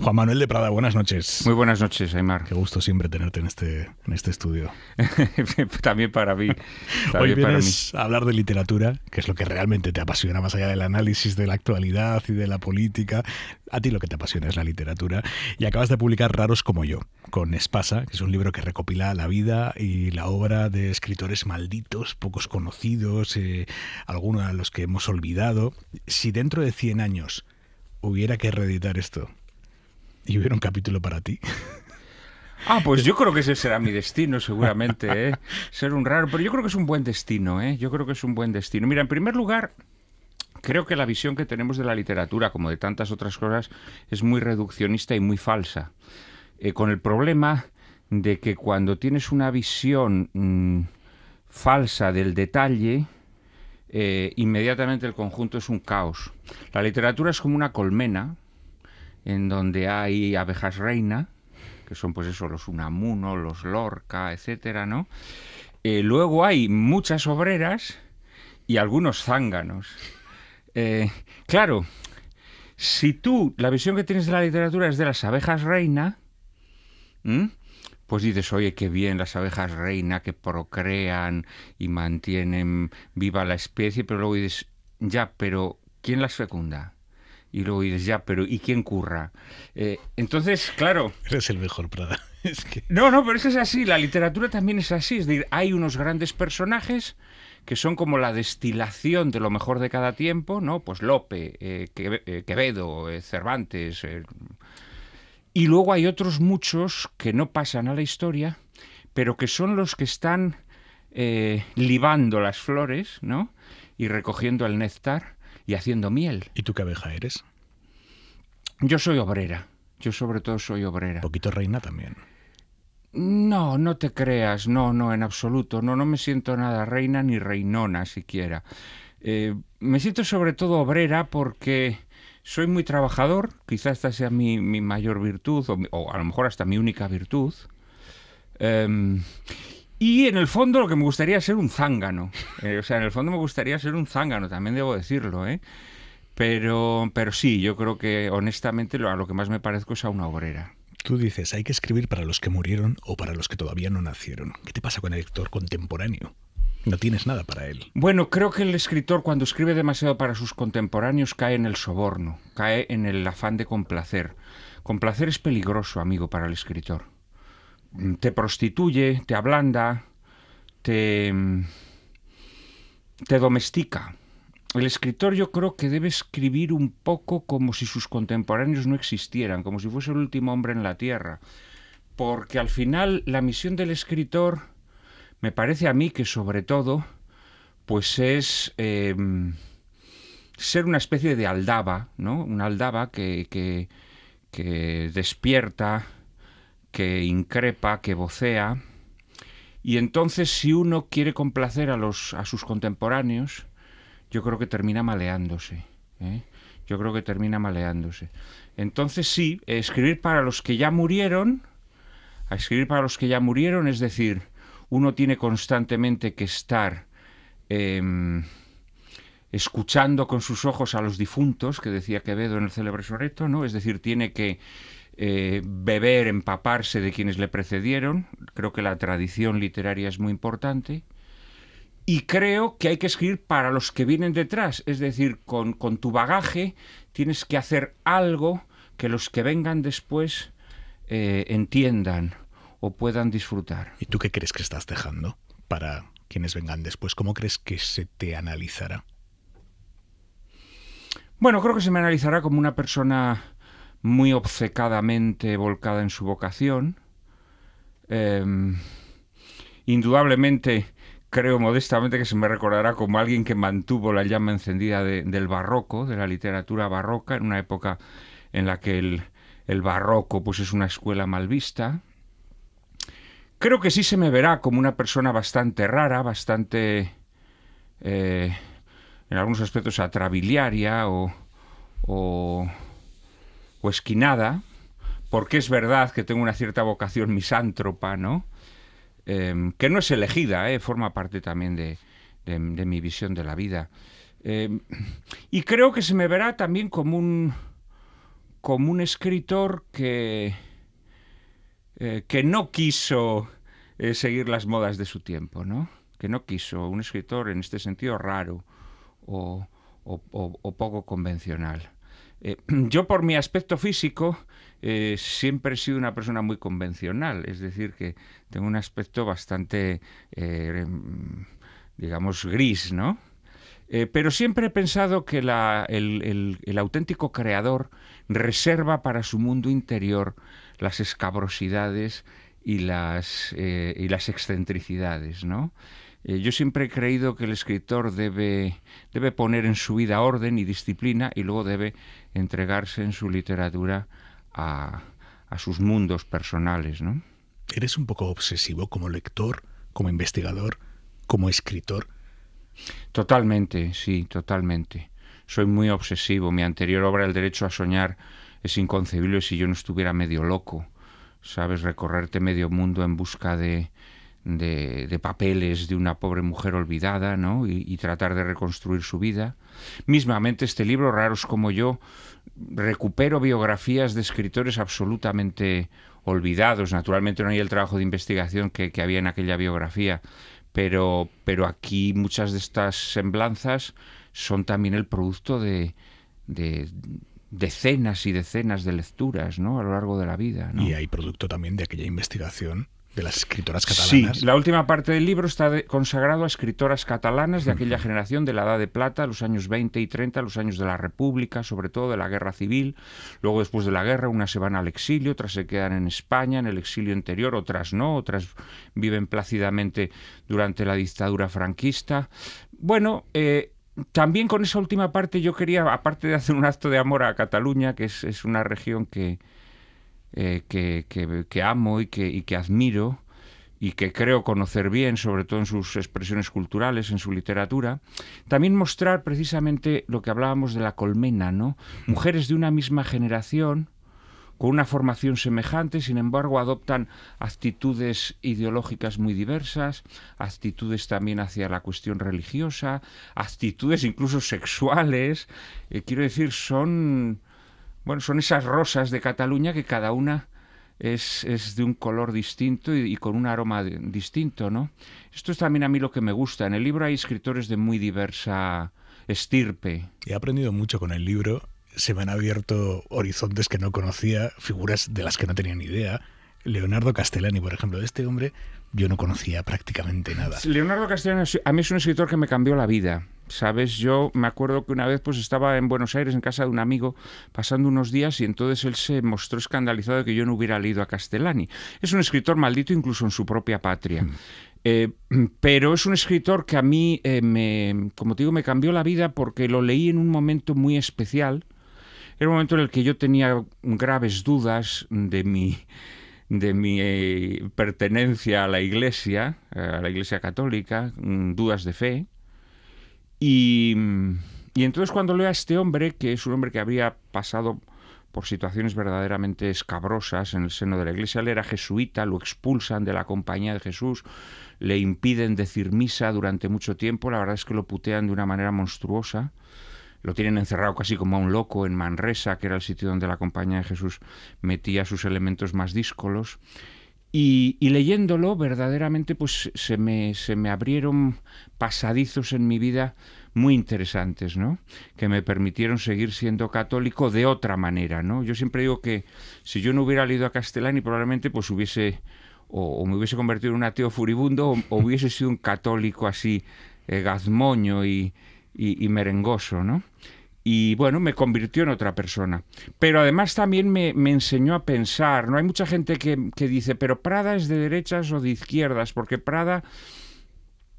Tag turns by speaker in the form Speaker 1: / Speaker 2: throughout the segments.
Speaker 1: Juan Manuel de Prada, buenas noches. Muy buenas noches, Aymar. Qué gusto siempre tenerte en este, en este estudio.
Speaker 2: También para mí. También Hoy vienes
Speaker 1: a hablar de literatura, que es lo que realmente te apasiona, más allá del análisis de la actualidad y de la política. A ti lo que te apasiona es la literatura. Y acabas de publicar Raros como yo, con Espasa, que es un libro que recopila la vida y la obra de escritores malditos, pocos conocidos, eh, algunos a los que hemos olvidado. Si dentro de 100 años hubiera que reeditar esto, y hubiera un capítulo para ti.
Speaker 2: Ah, pues yo creo que ese será mi destino, seguramente, ¿eh? Ser un raro, pero yo creo que es un buen destino, ¿eh? Yo creo que es un buen destino. Mira, en primer lugar, creo que la visión que tenemos de la literatura, como de tantas otras cosas, es muy reduccionista y muy falsa. Eh, con el problema de que cuando tienes una visión mm, falsa del detalle, eh, inmediatamente el conjunto es un caos. La literatura es como una colmena, en donde hay abejas reina, que son pues eso, los Unamuno, los Lorca, etcétera, ¿no? Eh, luego hay muchas obreras y algunos zánganos. Eh, claro, si tú la visión que tienes de la literatura es de las abejas reina, pues dices, oye, qué bien las abejas reina que procrean y mantienen viva la especie, pero luego dices, ya, pero ¿quién las fecunda? Y luego dices, ya, pero ¿y quién curra? Eh, entonces, claro. Eres el mejor, Prada. No, no, pero es es así. La literatura también es así. Es decir, hay unos grandes personajes que son como la destilación de lo mejor de cada tiempo, ¿no? Pues Lope, eh, eh, Quevedo, Cervantes. Y luego hay otros muchos que no pasan a la historia, pero que son los que están libando las flores, ¿no? Y recogiendo el néctar y haciendo miel. ¿Y tú qué abeja eres? Yo soy obrera. Yo sobre todo soy obrera. Poquito reina también. No, no te creas, no, no, en absoluto, no, no me siento nada reina ni reinona siquiera. Eh, me siento sobre todo obrera porque soy muy trabajador, quizás esta sea mi, mayor virtud, o, a lo mejor hasta mi única virtud. Em, y en el fondo lo que me gustaría es ser un zángano. Eh, o sea, en el fondo me gustaría ser un zángano, también debo decirlo, ¿eh? Pero, pero sí, yo creo que honestamente lo, a lo que más me parezco es a una obrera.
Speaker 1: Tú dices, hay que escribir para los que murieron o para los que todavía no nacieron. ¿Qué te pasa con el lector contemporáneo? No tienes nada para él.
Speaker 2: Bueno, creo que el escritor cuando escribe demasiado para sus contemporáneos cae en el soborno, cae en el afán de complacer. Complacer es peligroso, amigo, para el escritor. Mm, te prostituye, te ablanda, te, mm, te domestica. El escritor yo creo que debe escribir un poco como si sus contemporáneos no existieran, como si fuese el último hombre en la tierra, porque al final la misión del escritor me parece a mí que sobre todo pues es em, ser una especie de aldaba, ¿no? Una aldaba que despierta que increpa, que vocea. Y entonces si uno quiere complacer a, los, a sus contemporáneos, yo creo que termina maleándose. ¿eh? Yo creo que termina maleándose. Entonces sí, escribir para los que ya murieron, a escribir para los que ya murieron, es decir, uno tiene constantemente que estar em, escuchando con sus ojos a los difuntos, que decía Quevedo en el célebre Soreto, ¿no? Es decir, tiene que eh, beber, empaparse de quienes le precedieron. Creo que la tradición literaria es muy importante. Y creo que hay que escribir para los que vienen detrás. Es decir, con, tu bagaje tienes que hacer algo que los que vengan después eh, entiendan o puedan disfrutar.
Speaker 1: ¿Y tú qué crees que estás dejando para quienes vengan después? ¿Cómo crees que se te analizará?
Speaker 2: Bueno, creo que se me analizará como una persona muy obcecadamente volcada en su vocación. Em, indudablemente, creo modestamente que se me recordará como alguien que mantuvo la llama encendida del barroco, de la literatura barroca, en una época en la que el, barroco pues, es una escuela mal vista. Creo que sí se me verá como una persona bastante rara, bastante, eh, en algunos aspectos, atrabiliaria o o esquinada, porque es verdad que tengo una cierta vocación misántropa, ¿no? Em, que no es elegida, ¿eh? forma parte también de, mi visión de la vida. Em, y creo que se me verá también como un, como un escritor que, eh, que no quiso eh, seguir las modas de su tiempo, ¿no? Que no quiso, un escritor en este sentido raro o poco convencional. Eh, yo por mi aspecto físico eh, siempre he sido una persona muy convencional, es decir, que tengo un aspecto bastante, eh, em, digamos, gris, ¿no? pero siempre he pensado que el, auténtico creador reserva para su mundo interior las escabrosidades y las, y las excentricidades, ¿no? Eh, yo siempre he creído que el escritor debe, debe poner en su vida orden y disciplina y luego debe entregarse en su literatura a, a sus mundos personales. ¿no?
Speaker 1: ¿Eres un poco obsesivo como lector, como investigador, como escritor?
Speaker 2: Totalmente, sí, totalmente. Soy muy obsesivo. Mi anterior obra, El derecho a soñar, es inconcebible si yo no estuviera medio loco. Sabes, recorrerte medio mundo en busca de, de, papeles de una pobre mujer olvidada, ¿no? Y, tratar de reconstruir su vida. Mismamente este libro, Raros como yo, recupero biografías de escritores absolutamente olvidados. Naturalmente no hay el trabajo de investigación que, había en aquella biografía, pero, aquí muchas de estas semblanzas son también el producto de, de decenas y decenas de lecturas ¿no? a lo largo de la vida. Y hay producto también de aquella investigación de las escritoras catalanas. Sí, la última parte del libro está consagrado a escritoras catalanas de aquella generación de la Edad de Plata, los años 20 y 30, los años de la República, sobre todo de la Guerra Civil. Luego, después de la guerra, unas se van al exilio, otras se quedan en España, en el exilio interior, otras no, otras viven plácidamente durante la dictadura franquista. Bueno, eh, también con esa última parte yo quería, aparte de hacer un acto de amor a Cataluña, que es una región que, eh, que, amo y que, admiro y que creo conocer bien, sobre todo en sus expresiones culturales, en su literatura, también mostrar precisamente lo que hablábamos de la colmena, ¿no? Mujeres de una misma generación, con una formación semejante, sin embargo, adoptan actitudes ideológicas muy diversas, actitudes también hacia la cuestión religiosa, actitudes incluso sexuales. Eh, quiero decir, son bueno, son esas rosas de Cataluña que cada una es, de un color distinto y, con un aroma distinto, ¿no? Esto es también a mí lo que me gusta. En el libro hay escritores de muy diversa estirpe.
Speaker 1: He aprendido mucho con el libro. Se me han abierto horizontes que no conocía, figuras de las que no tenía ni idea. Leonardo Castellani, por ejemplo, de este hombre yo no conocía
Speaker 2: prácticamente nada. Leonardo Castellani a mí es un escritor que me cambió la vida. ¿sabes? Yo me acuerdo que una vez pues estaba en Buenos Aires en casa de un amigo pasando unos días y entonces él se mostró escandalizado de que yo no hubiera leído a Castellani. Es un escritor maldito incluso en su propia patria. Mm. Eh, pero es un escritor que a mí, eh, como digo, me cambió la vida porque lo leí en un momento muy especial. Era un momento en el que yo tenía graves dudas de mi, de mi eh, pertenencia a la Iglesia, a la Iglesia Católica, mm, dudas de fe y, entonces cuando leo a este hombre, que es un hombre que había pasado por situaciones verdaderamente escabrosas en el seno de la iglesia. Él era jesuita, lo expulsan de la compañía de Jesús, le impiden decir misa durante mucho tiempo, la verdad es que lo putean de una manera monstruosa. Lo tienen encerrado casi como a un loco en Manresa, que era el sitio donde la compañía de Jesús metía sus elementos más díscolos. Y, leyéndolo, verdaderamente, pues se me, abrieron pasadizos en mi vida muy interesantes, ¿no? Que me permitieron seguir siendo católico de otra manera, ¿no? Yo siempre digo que si yo no hubiera leído a Castellani, probablemente pues hubiese o, me hubiese convertido en un ateo furibundo o, hubiese sido un católico así eh, gazmoño y, y merengoso, ¿no? y bueno, me convirtió en otra persona. Pero además también me, enseñó a pensar, ¿no? Hay mucha gente que, dice, pero Prada es de derechas o de izquierdas, porque Prada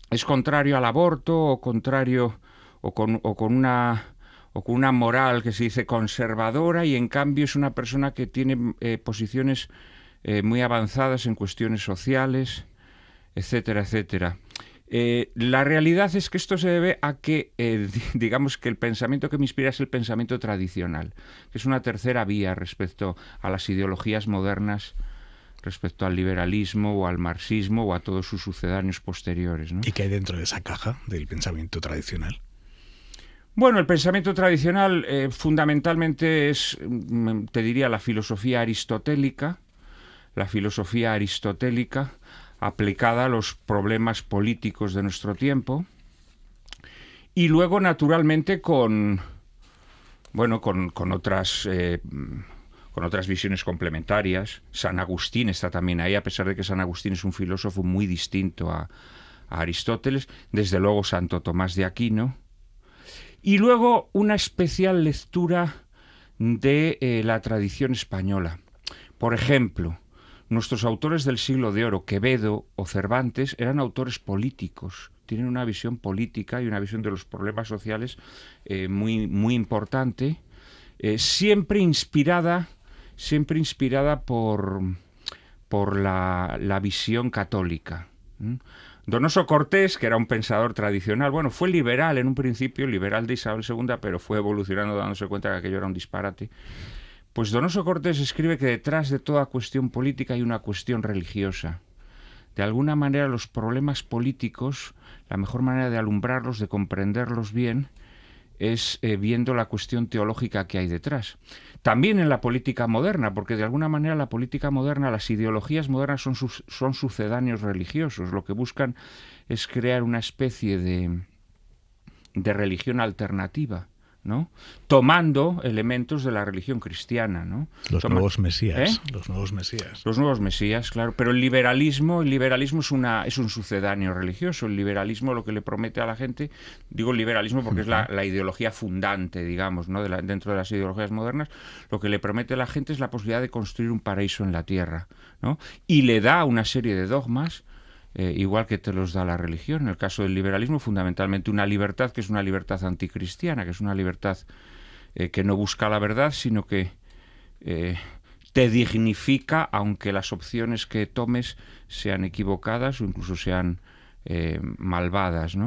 Speaker 2: es contrario al aborto o contrario o con, una o con una moral que se dice conservadora y en cambio es una persona que tiene eh, posiciones eh, muy avanzadas en cuestiones sociales, etcétera, etcétera. Eh, la realidad es que esto se debe a que, eh, digamos que el pensamiento que me inspira es el pensamiento tradicional, que es una tercera vía respecto a las ideologías modernas respecto al liberalismo o al marxismo o a todos sus sucedáneos posteriores.
Speaker 1: ¿Y qué hay dentro de esa caja del pensamiento tradicional?
Speaker 2: Bueno, el pensamiento tradicional eh, fundamentalmente es, mm, mm, te diría, la filosofía aristotélica, la filosofía aristotélica, aplicada a los problemas políticos de nuestro tiempo. Y luego, naturalmente, con, bueno, con, con otras... Eh, con otras visiones complementarias. San Agustín está también ahí, a pesar de que San Agustín es un filósofo muy distinto a, Aristóteles, desde luego Santo Tomás de Aquino, y luego una especial lectura de eh, la tradición española. Por ejemplo, Nuestros autores del siglo de oro, Quevedo o Cervantes, eran autores políticos, tienen una visión política y una visión de los problemas sociales eh, muy, muy importante, eh, siempre inspirada, siempre inspirada por, por la, visión católica. Donoso Cortés, que era un pensador tradicional, bueno, fue liberal en un principio, liberal de Isabel II, pero fue evolucionando dándose cuenta que aquello era un disparate. Pues Donoso Cortés escribe que detrás de toda cuestión política hay una cuestión religiosa. De alguna manera los problemas políticos, la mejor manera de alumbrarlos, de comprenderlos bien, es eh, viendo la cuestión teológica que hay detrás. También en la política moderna, porque de alguna manera la política moderna, las ideologías modernas son, sus, son sucedáneos religiosos. Lo que buscan es crear una especie de religión alternativa tomando elementos de la religión cristiana. Los nuevos mesías. ¿Eh?
Speaker 1: Los nuevos mesías.
Speaker 2: Los nuevos mesías, claro. Pero el liberalismo, el liberalismo es, una, es un sucedáneo religioso. El liberalismo lo que le promete a la gente, digo liberalismo porque es la, ideología fundante, digamos, dentro de las ideologías modernas, lo que le promete a la gente es la posibilidad de construir un paraíso en la tierra. Y le da una serie de dogmas eh, igual que te los da la religión. En el caso del liberalismo, fundamentalmente una libertad que es una libertad anticristiana, que es una libertad eh, que no busca la verdad, sino que eh, te dignifica aunque las opciones que tomes sean equivocadas o incluso sean malvadas.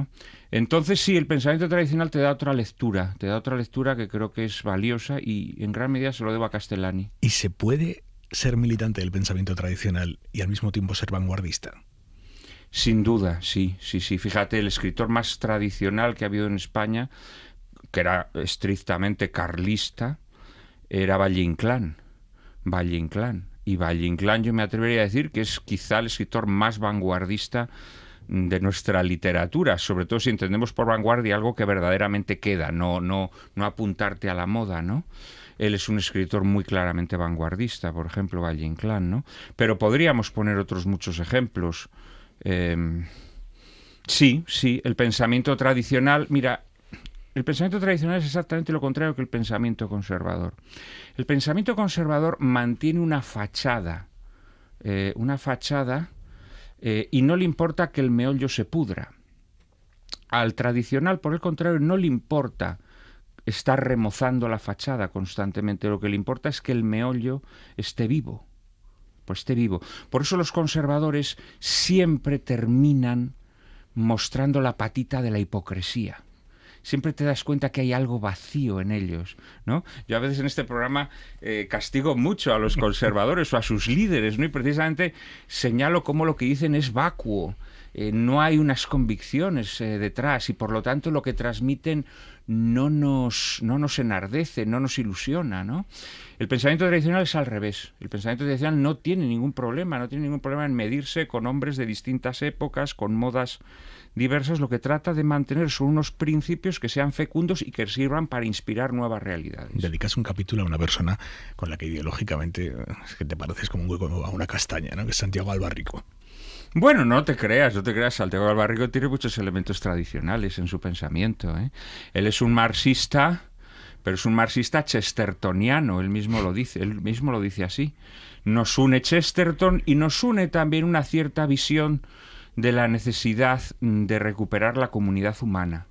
Speaker 2: Entonces sí, el pensamiento tradicional te da otra lectura, te da otra lectura que creo que es valiosa y en gran medida se lo debo a Castellani. ¿Y se puede
Speaker 1: ser militante del pensamiento tradicional y al mismo tiempo ser vanguardista?
Speaker 2: Sin duda, sí, sí, sí. Fíjate, el escritor más tradicional que ha habido en España, que era estrictamente carlista, era Valle Inclán. Valle Inclán. Y Valle Inclán yo me atrevería a decir que es quizá el escritor más vanguardista de nuestra literatura, sobre todo si entendemos por vanguardia algo que verdaderamente queda, no, no, no apuntarte a la moda, ¿no? Él es un escritor muy claramente vanguardista, por ejemplo, Valle Inclán, ¿no? Pero podríamos poner otros muchos ejemplos. Em, sí, sí, el pensamiento tradicional, mira, el pensamiento tradicional es exactamente lo contrario que el pensamiento conservador. El pensamiento conservador mantiene una fachada, eh, una fachada, eh, y no le importa que el meollo se pudra. Al tradicional, por el contrario, no le importa estar remozando la fachada constantemente, lo que le importa es que el meollo esté vivo pues esté vivo. Por eso los conservadores siempre terminan mostrando la patita de la hipocresía. Siempre te das cuenta que hay algo vacío en ellos, ¿no? Yo a veces en este programa eh, castigo mucho a los conservadores o a sus líderes, ¿no? Y precisamente señalo cómo lo que dicen es vacuo, eh, no hay unas convicciones eh, detrás y por lo tanto lo que transmiten no nos, enardece, no nos ilusiona. ¿no? El pensamiento tradicional es al revés. El pensamiento tradicional no tiene ningún problema, no tiene ningún problema en medirse con hombres de distintas épocas, con modas diversas. Lo que trata de mantener son unos principios que sean fecundos y que sirvan para inspirar nuevas realidades.
Speaker 1: Dedicas un capítulo a una persona con la que ideológicamente eh, que te pareces como un hueco a una castaña, ¿no? que es Santiago Albarrico.
Speaker 2: Bueno, no te creas, no te creas. Santiago del tiene muchos elementos tradicionales en su pensamiento. ¿eh? Él es un marxista, pero es un marxista chestertoniano, él mismo lo dice, él mismo lo dice así. Nos une Chesterton y nos une también una cierta visión de la necesidad mm, de recuperar la comunidad humana,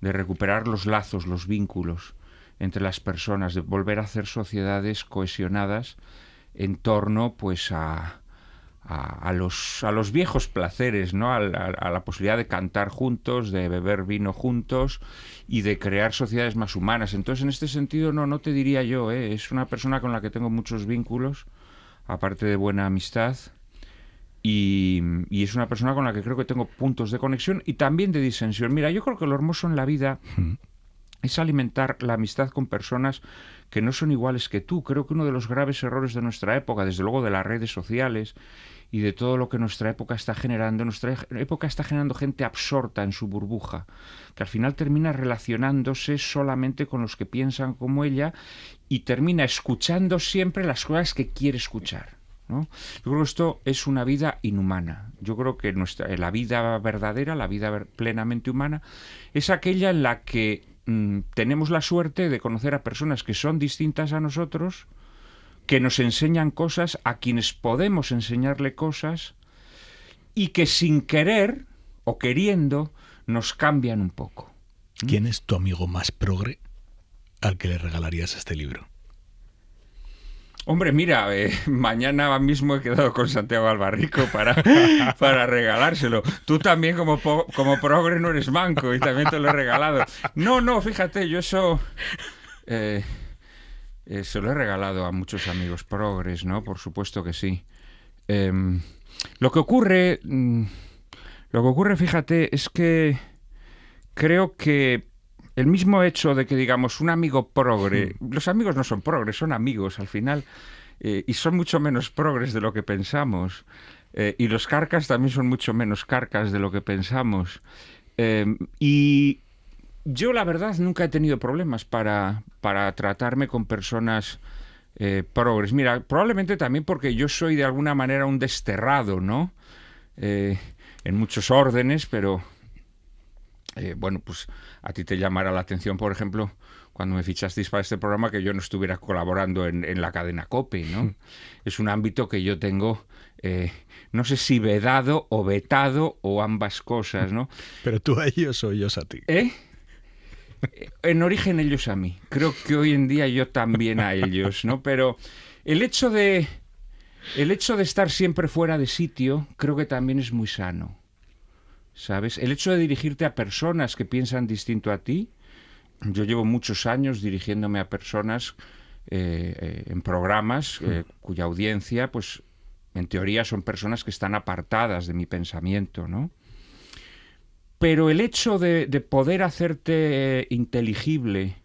Speaker 2: de recuperar los lazos, los vínculos entre las personas, de volver a hacer sociedades cohesionadas en torno pues a, a, los, a los viejos placeres, ¿no? A la, posibilidad de cantar juntos, de beber vino juntos y de crear sociedades más humanas. Entonces, en este sentido, no, no te diría yo, ¿eh? es una persona con la que tengo muchos vínculos, aparte de buena amistad, y, y, es una persona con la que creo que tengo puntos de conexión y también de disensión. Mira, yo creo que lo hermoso en la vida es alimentar la amistad con personas que no son iguales que tú. Creo que uno de los graves errores de nuestra época, desde luego de las redes sociales y de todo lo que nuestra época está generando. Nuestra época está generando gente absorta en su burbuja, que al final termina relacionándose solamente con los que piensan como ella y termina escuchando siempre las cosas que quiere escuchar. ¿No? Yo creo que esto es una vida inhumana. Yo creo que nuestra, la vida verdadera, la vida plenamente humana, es aquella en la que mm, tenemos la suerte de conocer a personas que son distintas a nosotros, que nos enseñan cosas, a quienes podemos enseñarle cosas y que sin querer o queriendo nos cambian un poco. ¿Mm? ¿Quién es tu amigo más progre
Speaker 1: al que le regalarías este libro?
Speaker 2: Hombre, mira, eh, mañana mismo he quedado con Santiago Albarrico para, para regalárselo. Tú también como, como progre no eres manco y también te lo he regalado. No, no, fíjate, yo eso... Eh, eh, se lo he regalado a muchos amigos progres, ¿no? Por supuesto que sí. Em, lo que ocurre, mm, lo que ocurre, fíjate, es que creo que el mismo hecho de que digamos un amigo progre, los amigos no son progres, son amigos al final, eh, y son mucho menos progres de lo que pensamos, eh, y los carcas también son mucho menos carcas de lo que pensamos. Em, y yo la verdad nunca he tenido problemas para, para tratarme con personas eh, progres. Mira, probablemente también porque yo soy de alguna manera un desterrado, ¿no? Eh, en muchos órdenes, pero eh, bueno, pues a ti te llamará la atención, por ejemplo, cuando me fichasteis para este programa, que yo no estuviera colaborando en, la cadena COPE, ¿no? es un ámbito que yo tengo, eh, no sé si vedado o vetado o ambas cosas, ¿no? Pero tú a ellos o ellos a ti. ¿Eh? Eh, en origen ellos a mí. Creo que hoy en día yo también a ellos, ¿no? Pero el hecho de el hecho de estar siempre fuera de sitio, creo que también es muy sano. ¿Sabes? El hecho de dirigirte a personas que piensan distinto a ti. Yo llevo muchos años dirigiéndome a personas eh, eh, en programas hmm. cuya audiencia, pues, en teoría son personas que están apartadas de mi pensamiento, ¿no? Pero el hecho de, poder hacerte eh, inteligible,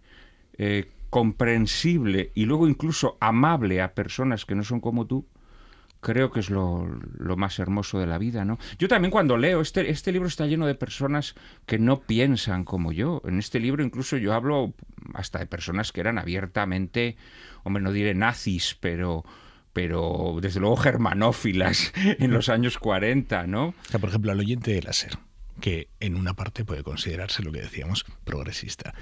Speaker 2: eh, comprensible y luego incluso amable a personas que no son como tú, creo que es lo, más hermoso de la vida, ¿no? Yo también cuando leo, este, este, libro está lleno de personas que no piensan como yo. En este libro incluso yo hablo hasta de personas que eran abiertamente, hombre, no diré nazis, pero desde luego germanófilas en los años 40, ¿no? O sea, por ejemplo, al oyente de
Speaker 1: láser que en una parte puede considerarse lo que decíamos progresista.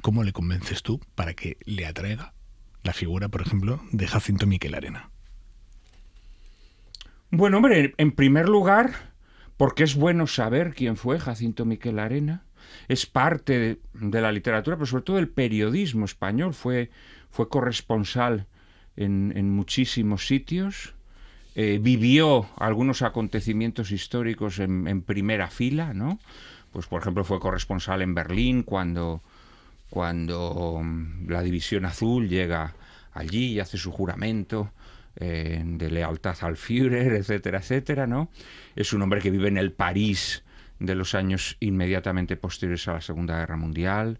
Speaker 1: ¿Cómo le convences tú para que le atraiga la figura, por ejemplo, de Jacinto Miquel Arena?
Speaker 2: Bueno, hombre, en primer lugar, porque es bueno saber quién fue Jacinto Miquel Arena. Es parte de, la literatura, pero sobre todo del periodismo español. Fue, fue corresponsal en, en muchísimos sitios eh, vivió algunos acontecimientos históricos en, primera fila, ¿no? Pues por ejemplo fue corresponsal en Berlín cuando, cuando mm, la División Azul llega allí y hace su juramento. Eh, de lealtad al Führer, etcétera, etcétera, ¿no? Es un hombre que vive en el París de los años inmediatamente posteriores a la Segunda Guerra Mundial.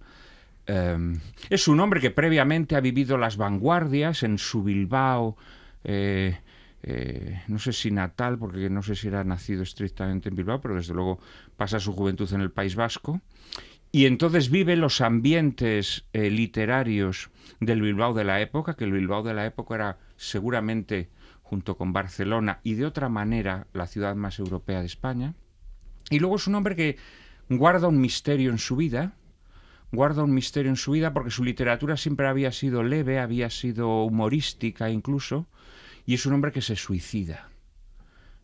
Speaker 2: Em, es un hombre que previamente ha vivido las vanguardias en su Bilbao eh, eh, no sé si natal, porque no sé si era nacido estrictamente en Bilbao, pero desde luego pasa su juventud en el País Vasco. Y entonces vive los ambientes eh, literarios del Bilbao de la época, que el Bilbao de la época era seguramente, junto con Barcelona y de otra manera, la ciudad más europea de España. Y luego es un hombre que guarda un misterio en su vida, guarda un misterio en su vida porque su literatura siempre había sido leve, había sido humorística incluso, y es un hombre que se suicida.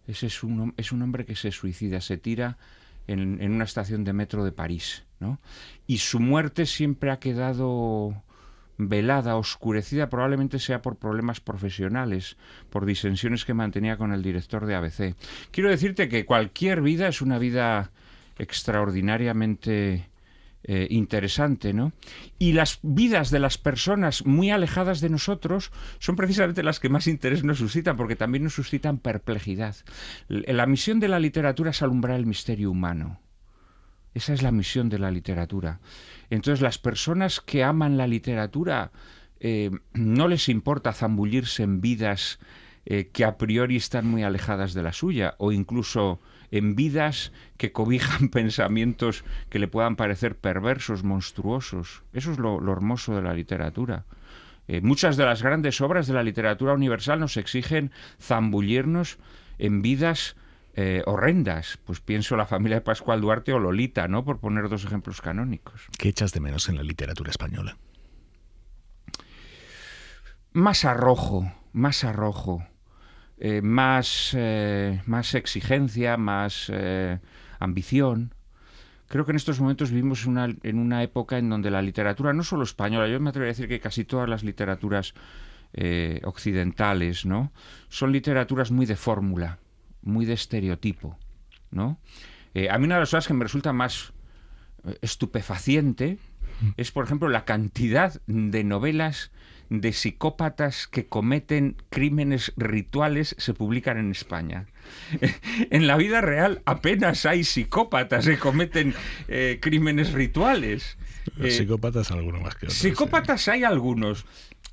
Speaker 2: Ese es, un, es un hombre que se suicida, se tira en, una estación de metro de París. Y su muerte siempre ha quedado velada, oscurecida, probablemente sea por problemas profesionales, por disensiones que mantenía con el director de ABC. Quiero decirte que cualquier vida es una vida extraordinariamente eh, interesante, ¿no? Y las vidas de las personas muy alejadas de nosotros son precisamente las que más interés nos suscitan, porque también nos suscitan perplejidad. La misión de la literatura es alumbrar el misterio humano. Esa es la misión de la literatura. Entonces, las personas que aman la literatura eh, no les importa zambullirse en vidas eh, que a priori están muy alejadas de la suya, o incluso en vidas que cobijan pensamientos que le puedan parecer perversos, monstruosos. Eso es lo, hermoso de la literatura. Eh, muchas de las grandes obras de la literatura universal nos exigen zambullirnos en vidas eh, horrendas. Pues pienso la familia de Pascual Duarte o Lolita, ¿no? Por poner dos ejemplos canónicos. ¿Qué echas de menos en la literatura española? Más arrojo, más arrojo. Eh, más, eh, más exigencia, más eh, ambición. Creo que en estos momentos vivimos en una época en donde la literatura, no solo española, yo me atrevo a decir que casi todas las literaturas occidentales, ¿no? Son literaturas muy de fórmula, muy de estereotipo, ¿no? a mí una de las cosas que me resulta más estupefaciente es, por ejemplo, la cantidad de novelas de psicópatas que cometen crímenes rituales se publican en España. En la vida real apenas hay psicópatas que cometen eh, crímenes rituales. Eh,
Speaker 1: psicópatas algunos más que
Speaker 2: Psicópatas hay algunos.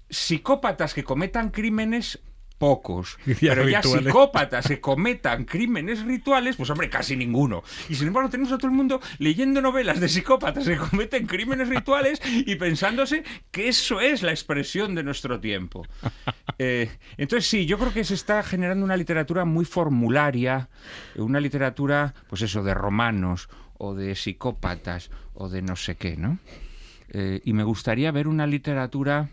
Speaker 2: Psicópatas que cometan crímenes pocos. pero ya psicópatas se cometan crímenes rituales, pues hombre, casi ninguno. Y sin embargo tenemos a todo el mundo leyendo novelas de psicópatas que cometen crímenes rituales y pensándose que eso es la expresión de nuestro tiempo. Eh, entonces sí, yo creo que se está generando una literatura muy formularia, una literatura, pues eso, de romanos o de psicópatas o de no sé qué, ¿no? Eh, y me gustaría ver una literatura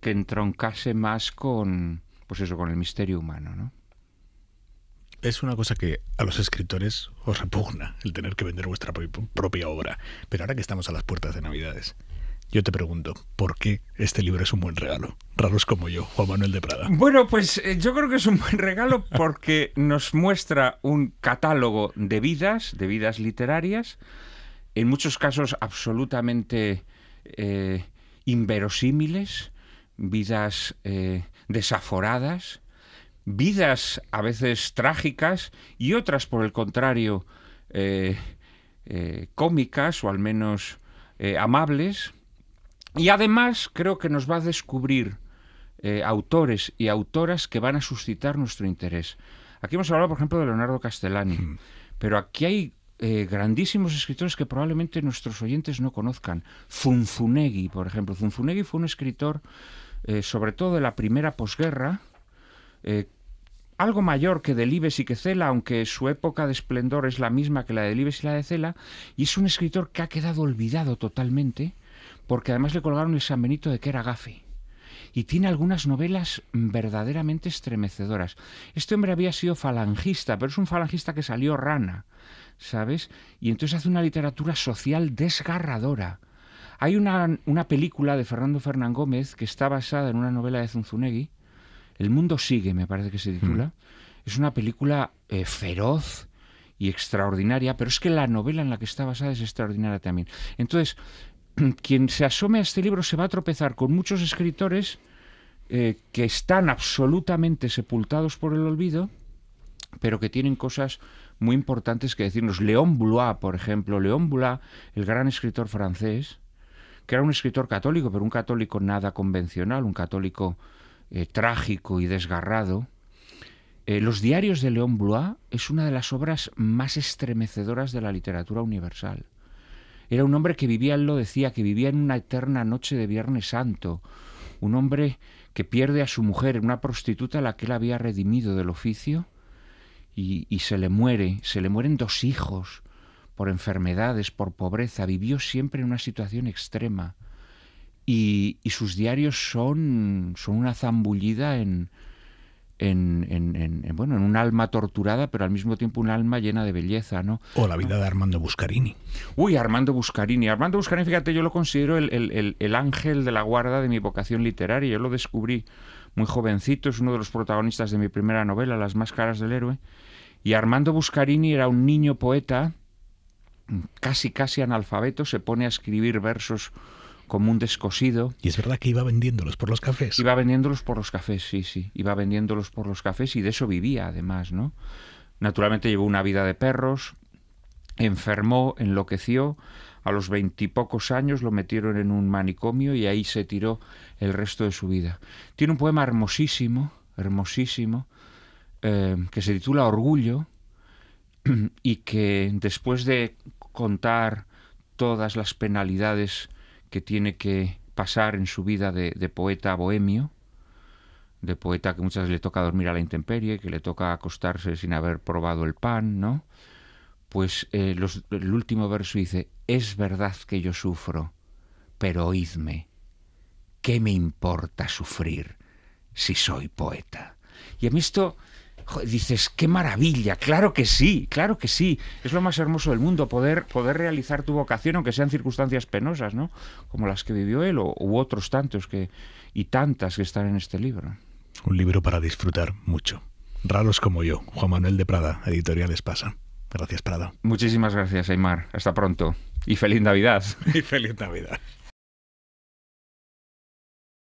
Speaker 2: que entroncase más con, pues eso, con el misterio humano, Es una cosa que a los escritores os
Speaker 1: repugna el tener que vender vuestra propia obra. Pero ahora que estamos a las puertas de Navidades, yo te pregunto, ¿por qué este libro es un buen regalo? Raros como yo, Juan Manuel de
Speaker 2: Prada. Bueno, pues eh, yo creo que es un buen regalo porque nos muestra un catálogo de vidas, de vidas literarias, en muchos casos absolutamente eh, inverosímiles, vidas eh, desaforadas, vidas a veces trágicas y otras, por el contrario, eh, eh, cómicas o al menos amables. Y además creo que nos va a descubrir autores y autoras que van a suscitar nuestro interés. Aquí hemos hablado, por ejemplo, de Leonardo Castellani, hmm. pero aquí hay grandísimos escritores que probablemente nuestros oyentes no conozcan. Zunzunegui, por ejemplo. Zunzunegui fue un escritor eh, sobre todo de la primera posguerra, eh, algo mayor que Delibes y que Cela, aunque su época de esplendor es la misma que la de Delibes y la de Cela, y es un escritor que ha quedado olvidado totalmente, porque además le colgaron el San Benito de que era gafe. Y tiene algunas novelas verdaderamente estremecedoras. Este hombre había sido falangista, pero es un falangista que salió rana, ¿sabes? Y entonces hace una literatura social desgarradora hay una, película de Fernando Fernán Gómez que está basada en una novela de Zunzunegui, El mundo sigue, me parece que se titula. Mm. Es una película eh, feroz y extraordinaria, pero es que la novela en la que está basada es extraordinaria también. Entonces, quien se asome a este libro se va a tropezar con muchos escritores eh, que están absolutamente sepultados por el olvido, pero que tienen cosas muy importantes que decirnos. León Blois, por ejemplo, Léon Blois, el gran escritor francés, que era un escritor católico, pero un católico nada convencional, un católico eh, trágico y desgarrado. Eh, Los diarios de León Blois es una de las obras más estremecedoras de la literatura universal. Era un hombre que vivía, él lo decía, que vivía en una eterna noche de Viernes Santo, un hombre que pierde a su mujer, una prostituta a la que él había redimido del oficio, y, y se le muere, se le mueren dos hijos, por enfermedades, por pobreza, vivió siempre en una situación extrema. Y, sus diarios son, son una zambullida en, en, bueno, en un alma torturada, pero al mismo tiempo un alma llena de belleza, ¿no? O la vida de Armando Buscarini. Uy, Armando Buscarini. Armando Buscarini, fíjate, yo lo considero el, el, el ángel de la guarda de mi vocación literaria. Yo lo descubrí muy jovencito, es uno de los protagonistas de mi primera novela, Las máscaras del héroe. Y Armando Buscarini era un niño poeta casi casi analfabeto, se pone a escribir versos como un descosido. Y es verdad que iba vendiéndolos por los cafés. Iba vendiéndolos por los cafés, sí, sí. Iba vendiéndolos por los cafés y de eso vivía además, ¿no? Naturalmente llevó una vida de perros, enfermó, enloqueció. A los veintipocos años lo metieron en un manicomio y ahí se tiró el resto de su vida. Tiene un poema hermosísimo, hermosísimo, eh, que se titula Orgullo y que después de contar todas las penalidades que tiene que pasar en su vida de, poeta bohemio, de poeta que muchas veces le toca dormir a la intemperie, que le toca acostarse sin haber probado el pan, ¿no? Pues eh, el último verso dice, es verdad que yo sufro, pero oídme, ¿qué me importa sufrir si soy poeta? Y a mí esto dices, qué maravilla, claro que sí, claro que sí. Es lo más hermoso del mundo, poder, poder realizar tu vocación, aunque sean circunstancias penosas, ¿no? Como las que vivió él o, u otros tantos que, y tantas que están en este libro.
Speaker 1: Un libro para disfrutar mucho. Raros como yo, Juan Manuel de Prada, Editorial
Speaker 2: Espasa. Gracias, Prada. Muchísimas gracias, Aymar. Hasta pronto. Y feliz Navidad. y feliz Navidad.